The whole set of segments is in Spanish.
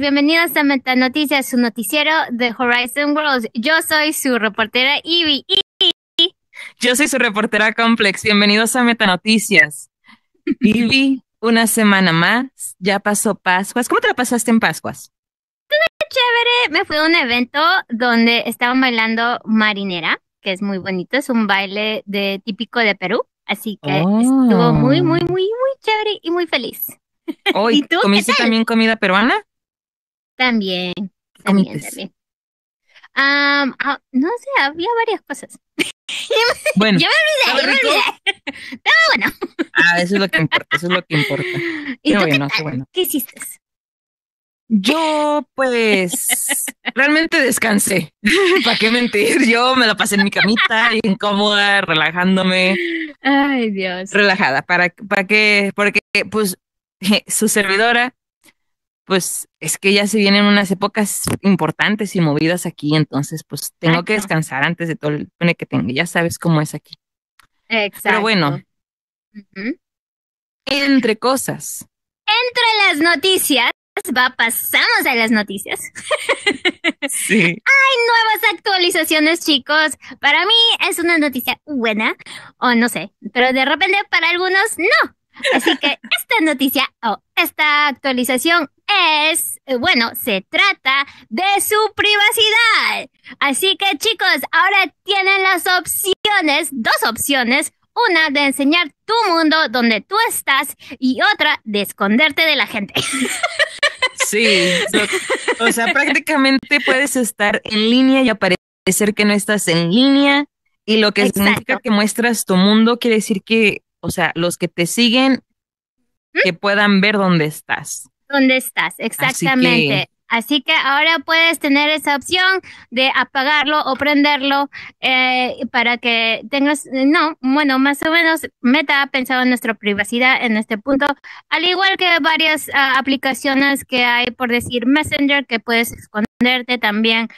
bienvenidos a Meta Noticias, su noticiero de Horizon Worlds. Yo soy su reportera Ivy. Yo soy su reportera Complex. Bienvenidos a Meta Noticias. Ivy, una semana más, ya pasó Pascuas. ¿Cómo te la pasaste en Pascuas? Estuve chévere. Me fui a un evento donde estaban bailando marinera, que es muy bonito. Es un baile de típico de Perú. Así que estuvo muy, oh. muy, muy, muy chévere y muy feliz. Hoy, tú ¿comiste también comida peruana? También, también, también. Um, no sé, había varias cosas. bueno, yo me olvidé, yo me olvidé. Pero bueno. Ah, eso es lo que importa, eso es lo que importa. ¿Y qué qué, bueno. ¿Qué hiciste? Yo, pues, realmente descansé. ¿Para qué mentir? Yo me la pasé en mi camita, incómoda, relajándome. Ay, Dios. Relajada. ¿Para, para qué? Porque, pues, su servidora pues es que ya se vienen unas épocas importantes y movidas aquí, entonces pues tengo que descansar antes de todo el que tengo, ya sabes cómo es aquí. Exacto. Pero bueno, entre cosas. Entre las noticias, va, pasamos a las noticias. sí. Hay nuevas actualizaciones, chicos. Para mí es una noticia buena, o no sé, pero de repente para algunos no. Así que esta noticia o esta actualización es, eh, bueno, se trata de su privacidad. Así que chicos, ahora tienen las opciones, dos opciones. Una de enseñar tu mundo donde tú estás y otra de esconderte de la gente. Sí, o sea, prácticamente puedes estar en línea y aparecer que no estás en línea y lo que significa que muestras tu mundo quiere decir que o sea, los que te siguen ¿Mm? que puedan ver dónde estás. ¿Dónde estás? Exactamente. Así que, ahora puedes tener esa opción de apagarlo o prenderlo eh, para que tengas, eh, no, bueno, más o menos Meta ha pensado en nuestra privacidad en este punto, al igual que varias ah, aplicaciones que hay, por decir Messenger, que puedes esconder también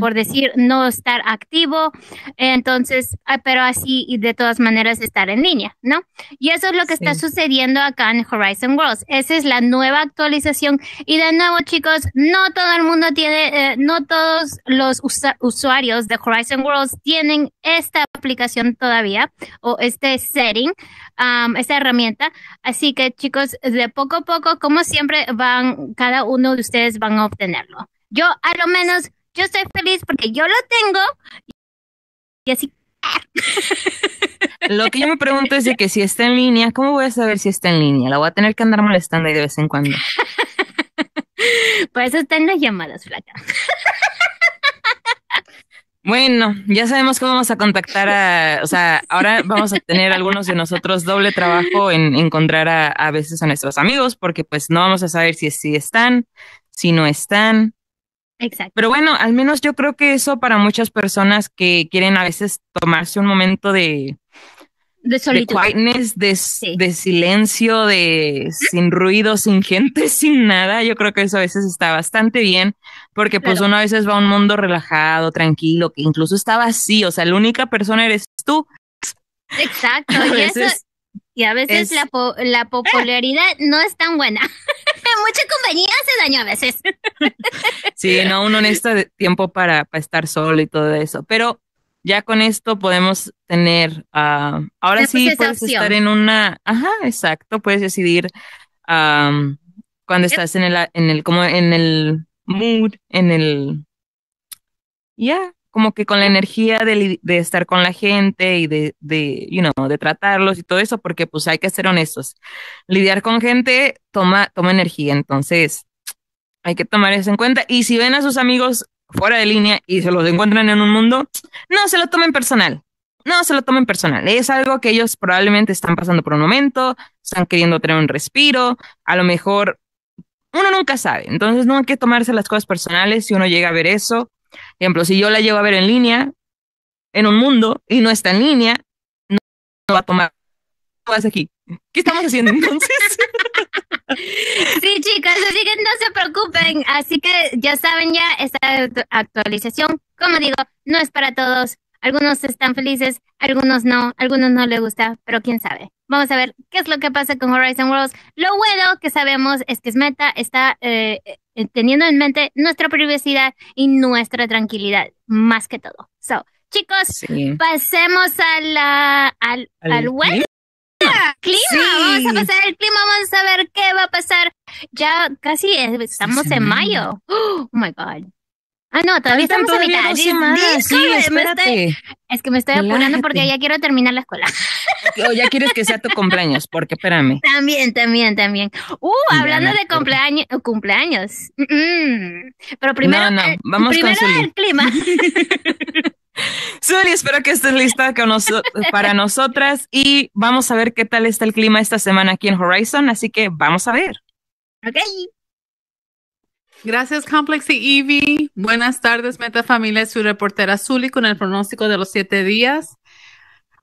por decir no estar activo entonces ah, pero así y de todas maneras estar en línea no y eso es lo que está sucediendo acá en Horizon Worlds esa es la nueva actualización y de nuevo chicos no todo el mundo tiene eh, no todos los usuarios de Horizon Worlds tienen esta aplicación todavía o este setting esta herramienta así que chicos de poco a poco como siempre van cada uno de ustedes van a obtenerlo yo, a lo menos, yo estoy feliz porque yo lo tengo y así. Lo que yo me pregunto es de que si está en línea, ¿cómo voy a saber si está en línea? La voy a tener que andar molestando ahí de vez en cuando. Por eso están las llamadas, flaca. Bueno, ya sabemos cómo vamos a contactar a, o sea, ahora vamos a tener algunos de nosotros doble trabajo en encontrar a, a veces a nuestros amigos, porque pues no vamos a saber si, si están, si no están, Exacto. Pero bueno, al menos yo creo que eso para muchas personas que quieren a veces tomarse un momento de, de De quietness, de, silencio, de sin ruido, sin gente, sin nada. Yo creo que eso a veces está bastante bien, porque pues uno a veces va a un mundo relajado, tranquilo, que incluso está vacío. O sea, la única persona eres tú. Exacto. y, eso, y, a veces la, popularidad no es tan buena. Mucha compañía hace daño a veces. Sí, no, uno necesita tiempo para, estar solo y todo eso. Pero ya con esto podemos tener, ah, ahora sí pues, puedes estar en una, ajá, exacto, puedes decidir cuando estás en el, en el, como en el mood, en el, ya, como que con la energía de, estar con la gente y de, de, you know, de tratarlos y todo eso, porque pues hay que ser honestos. Lidiar con gente toma, toma energía, entonces hay que tomar eso en cuenta. Y si ven a sus amigos fuera de línea y se los encuentran en un mundo, no se lo tomen personal. No se lo tomen personal. Es algo que ellos probablemente están pasando por un momento, están queriendo tener un respiro. A lo mejor uno nunca sabe. Entonces no hay que tomarse las cosas personales si uno llega a ver eso. Por ejemplo, si yo la llevo a ver en línea, en un mundo, y no está en línea, no, va a tomar. ¿Qué aquí? ¿Qué estamos haciendo entonces? así que ya saben ya esta actualización, como digo, no es para todos. Algunos están felices, algunos no, algunos no les gusta, pero quién sabe. Vamos a ver qué es lo que pasa con Horizon Worlds. Lo bueno que sabemos es que Meta está eh, eh, teniendo en mente nuestra privacidad y nuestra tranquilidad, más que todo. So, chicos, pasemos a la, al, al, clima, vamos a pasar el clima, vamos a ver qué va a pasar ya casi estamos en mayo. Oh my God. Ah, no, todavía estamos en mitad. Sí, es que me estoy apurando porque ya quiero terminar la escuela. O ya quieres que sea tu cumpleaños, porque espérame. También, también, también. Uh, hablando de cumpleaños, cumpleaños. Pero primero, eh, Vamos primero con el clima. Suri, espero que estés lista para nosotras y vamos a ver qué tal está el clima esta semana aquí en Horizon, así que vamos a ver. Gracias, Complex y Evie. Buenas tardes, Meta Familia, su reportera Zuli con el pronóstico de los siete días.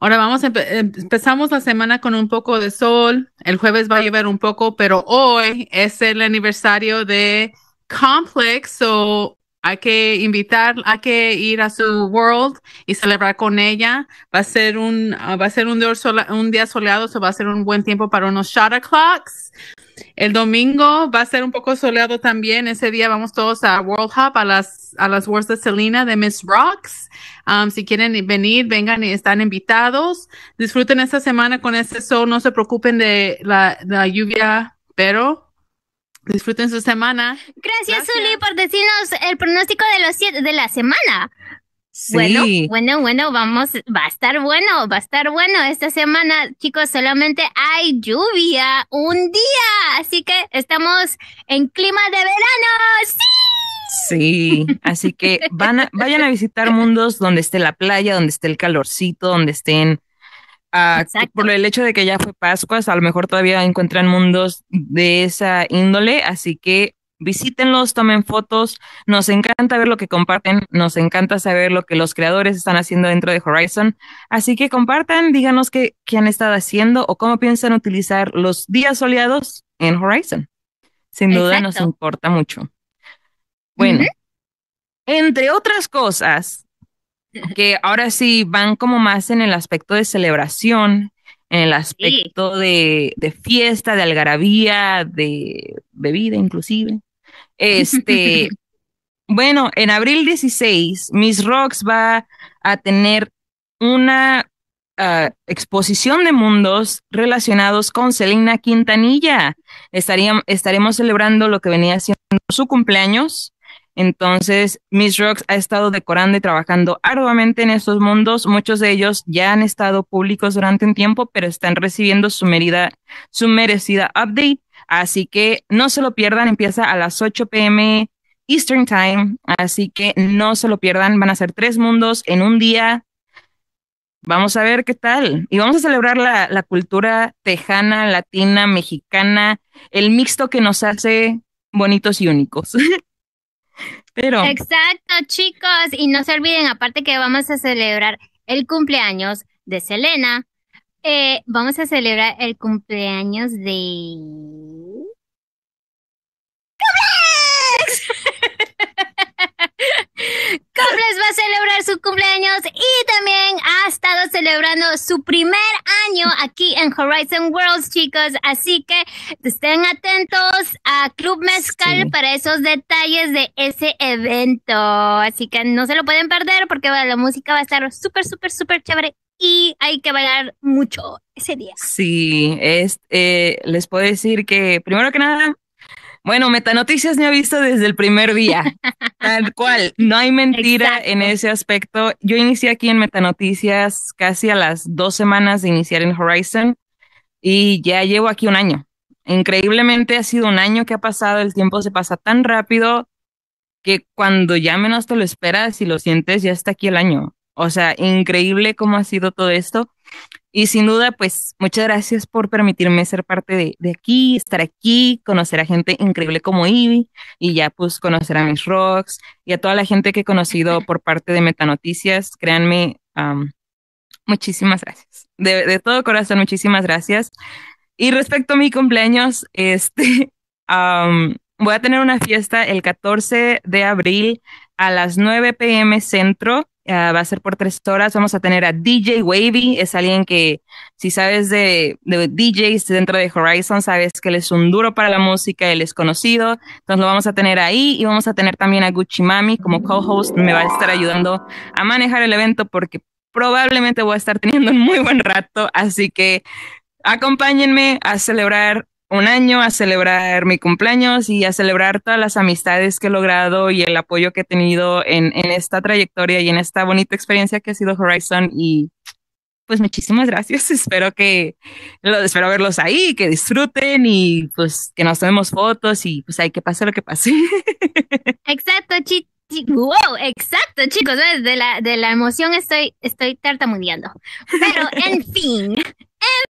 Ahora vamos, a em-, empezamos la semana con un poco de sol. El jueves va a llover un poco, pero hoy es el aniversario de Complex, so hay que invitar, hay que ir a su world y celebrar con ella. Va a ser un, ah, va a ser un día, soleado, un día va a ser un buen tiempo para unos shot Clocks el domingo va a ser un poco soleado también. Ese día vamos todos a World Hop, a las, a las Wars de Selena de Miss Rocks. Um, si quieren venir, vengan y están invitados. Disfruten esta semana con este sol. No se preocupen de la, la lluvia, pero disfruten su semana. Gracias, Gracias, por decirnos el pronóstico de, los siete, de la semana. Bueno, bueno, bueno, vamos, va a estar bueno, va a estar bueno. Esta semana, chicos, solamente hay lluvia un día, así que estamos en clima de verano. Sí. Sí, así que van vayan a visitar mundos donde esté la playa, donde esté el calorcito, donde estén... Ah, por el hecho de que ya fue Pascuas, a lo mejor todavía encuentran mundos de esa índole, así que visítenlos, tomen fotos, nos encanta ver lo que comparten, nos encanta saber lo que los creadores están haciendo dentro de Horizon, así que compartan, díganos qué, han estado haciendo o cómo piensan utilizar los días soleados en Horizon. Sin duda nos importa mucho. Bueno, entre otras cosas, que ahora sí van como más en el aspecto de celebración, en el aspecto de, de, fiesta, de algarabía, de bebida inclusive. Este, bueno, en abril 16, Miss Rocks va a tener una ah, exposición de mundos relacionados con Selena Quintanilla. estaremos celebrando lo que venía siendo su cumpleaños. Entonces, Miss Rocks ha estado decorando y trabajando arduamente en estos mundos. Muchos de ellos ya han estado públicos durante un tiempo, pero están recibiendo su, su merecida update. Así que no se lo pierdan, empieza a las 8 pm Eastern Time, así que no se lo pierdan, van a ser tres mundos en un día. Vamos a ver qué tal. Y vamos a celebrar la, cultura tejana, latina, mexicana, el mixto que nos hace bonitos y únicos. Pero... Exacto, chicos. Y no se olviden, aparte que vamos a celebrar el cumpleaños de Selena, eh, vamos a celebrar el cumpleaños de cumpleaños y también ha estado celebrando su primer año aquí en Horizon Worlds, chicos. Así que estén atentos a Club Mezcal para esos detalles de ese evento. Así que no se lo pueden perder porque la música va a estar súper, súper, súper chévere y hay que bailar mucho ese día. Sí, eh, les puedo decir que primero que nada, bueno, Metanoticias me ha visto desde el primer día, tal cual. No hay mentira en ese aspecto. Yo inicié aquí en Metanoticias casi a las dos semanas de iniciar en Horizon y ya llevo aquí un año. Increíblemente ha sido un año que ha pasado, el tiempo se pasa tan rápido que cuando ya menos te lo esperas y lo sientes, ya está aquí el año. O sea, increíble cómo ha sido todo esto. Y sin duda, pues muchas gracias por permitirme ser parte de, aquí, estar aquí, conocer a gente increíble como Ivy y ya pues conocer a mis rocks y a toda la gente que he conocido por parte de Metanoticias. Créanme, muchísimas gracias. De, todo corazón, muchísimas gracias. Y respecto a mi cumpleaños, este, voy a tener una fiesta el 14 de abril a las 9 pm centro Ah, va a ser por tres horas. Vamos a tener a DJ Wavy. Es alguien que, si sabes de, de, DJs dentro de Horizon, sabes que él es un duro para la música, él es conocido. Entonces lo vamos a tener ahí y vamos a tener también a Gucci Mami como co-host. Me va a estar ayudando a manejar el evento porque probablemente voy a estar teniendo un muy buen rato. Así que acompáñenme a celebrar un año, a celebrar mi cumpleaños y a celebrar todas las amistades que he logrado y el apoyo que he tenido en, en esta trayectoria y en esta bonita experiencia que ha sido Horizon. Y pues muchísimas gracias. Espero que lo, espero verlos ahí, que disfruten y pues que nos tomemos fotos y pues hay que pase lo que pase. Exacto, chicos. Wow, exacto, chicos, de la, de la emoción estoy, estoy tartamudeando. Pero en fin,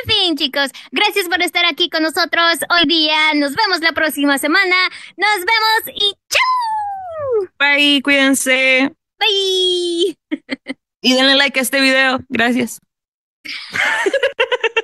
en fin, chicos, gracias por estar aquí con nosotros hoy día. Nos vemos la próxima semana. Nos vemos y chau. Bye, cuídense. Bye. Y denle like a este video. Gracias.